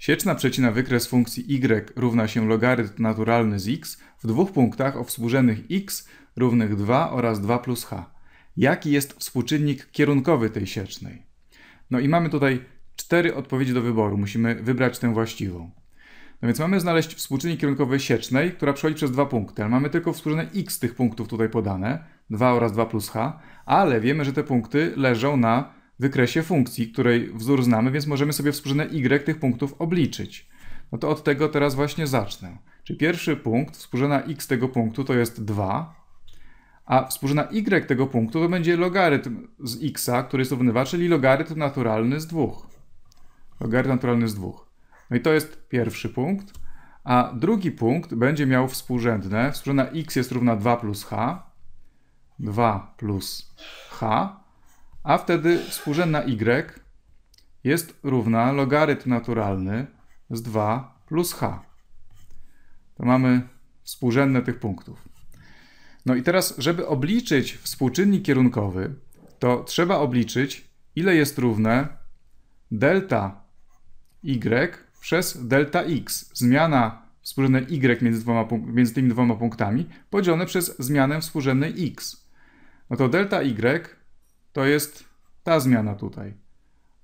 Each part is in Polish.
Sieczna przecina wykres funkcji y równa się logarytm naturalny z x w dwóch punktach o współrzędnych x równych 2 oraz 2 plus h. Jaki jest współczynnik kierunkowy tej siecznej? No i mamy tutaj cztery odpowiedzi do wyboru. Musimy wybrać tę właściwą. No więc mamy znaleźć współczynnik kierunkowy siecznej, która przechodzi przez dwa punkty, ale mamy tylko współrzędne x tych punktów tutaj podane, 2 oraz 2 plus h, ale wiemy, że te punkty leżą na wykresie funkcji, której wzór znamy, więc możemy sobie współrzędne y tych punktów obliczyć. No to od tego teraz właśnie zacznę. Czyli pierwszy punkt, współrzędna x tego punktu to jest 2, a współrzędna y tego punktu to będzie logarytm z x'a, który jest równywa, czyli logarytm naturalny z 2. Logarytm naturalny z 2. No i to jest pierwszy punkt. A drugi punkt będzie miał współrzędne. Współrzędna x jest równa 2 plus h. 2 plus h. A wtedy współrzędna y jest równa logarytm naturalny z 2 plus h. To mamy współrzędne tych punktów. No i teraz, żeby obliczyć współczynnik kierunkowy, to trzeba obliczyć, ile jest równe delta y przez delta x. Zmiana współrzędnej y między, dwoma, między tymi dwoma punktami podzielone przez zmianę współrzędnej x. No to delta y to jest ta zmiana tutaj.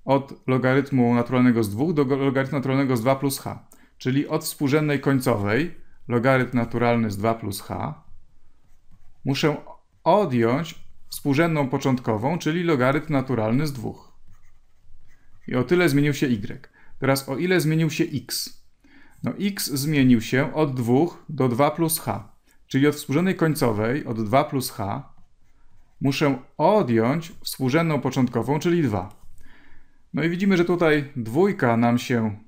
Od logarytmu naturalnego z 2 do logarytmu naturalnego z 2 plus h. Czyli od współrzędnej końcowej logarytm naturalny z 2 plus h muszę odjąć współrzędną początkową, czyli logarytm naturalny z 2. I o tyle zmienił się y. Teraz o ile zmienił się x? No x zmienił się od 2 do 2 plus h, czyli od współrzędnej końcowej od 2 plus h muszę odjąć współrzędną początkową, czyli 2. No i widzimy, że tutaj dwójka nam się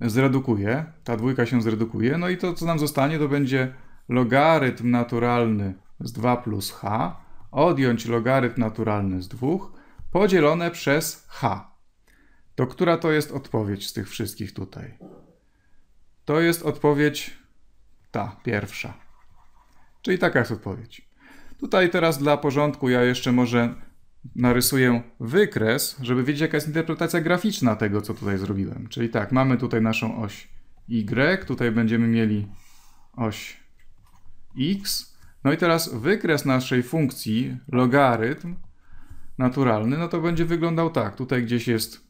zredukuje, ta dwójka się zredukuje, no i to, co nam zostanie, to będzie logarytm naturalny z 2 plus h, odjąć logarytm naturalny z 2, podzielone przez h. To która to jest odpowiedź z tych wszystkich tutaj? To jest odpowiedź ta, pierwsza. Czyli taka jest odpowiedź. Tutaj teraz dla porządku ja jeszcze może narysuję wykres, żeby wiedzieć jaka jest interpretacja graficzna tego, co tutaj zrobiłem. Czyli tak, mamy tutaj naszą oś Y, tutaj będziemy mieli oś X. No i teraz wykres naszej funkcji logarytm naturalny, no to będzie wyglądał tak. Tutaj gdzieś jest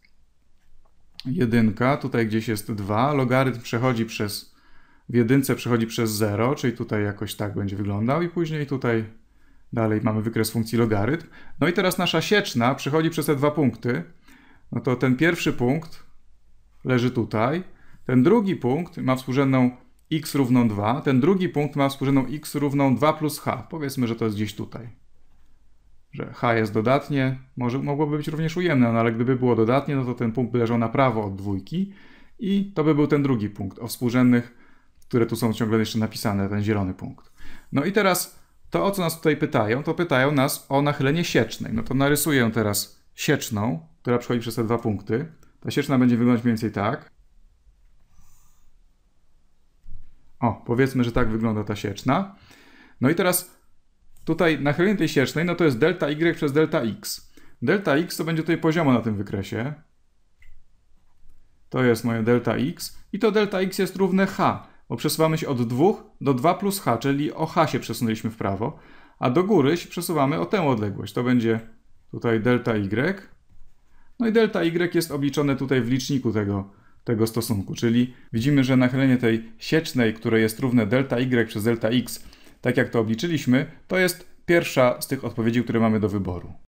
jedynka, tutaj gdzieś jest 2, logarytm przechodzi przez, w jedynce przechodzi przez 0, czyli tutaj jakoś tak będzie wyglądał i później tutaj Dalej mamy wykres funkcji logarytm. No i teraz nasza sieczna przechodzi przez te dwa punkty. No to ten pierwszy punkt leży tutaj. Ten drugi punkt ma współrzędną x równą 2. Ten drugi punkt ma współrzędną x równą 2 plus h. Powiedzmy, że to jest gdzieś tutaj. Że h jest dodatnie. Może mogłoby być również ujemne, no ale gdyby było dodatnie, no to ten punkt by leżał na prawo od dwójki. I to by był ten drugi punkt o współrzędnych, które tu są ciągle jeszcze napisane, ten zielony punkt. No i teraz to o co nas tutaj pytają? To pytają nas o nachylenie siecznej. No to narysuję teraz sieczną, która przechodzi przez te dwa punkty. Ta sieczna będzie wyglądać mniej więcej tak. O, powiedzmy, że tak wygląda ta sieczna. No i teraz tutaj nachylenie tej siecznej, no to jest delta y przez delta x. Delta x to będzie tutaj poziomo na tym wykresie. To jest moje delta x i to delta x jest równe h bo przesuwamy się od 2 do 2 plus h, czyli o h się przesunęliśmy w prawo, a do góry się przesuwamy o tę odległość. To będzie tutaj delta y. No i delta y jest obliczone tutaj w liczniku tego, tego stosunku, czyli widzimy, że nachylenie tej siecznej, które jest równe delta y przez delta x, tak jak to obliczyliśmy, to jest pierwsza z tych odpowiedzi, które mamy do wyboru.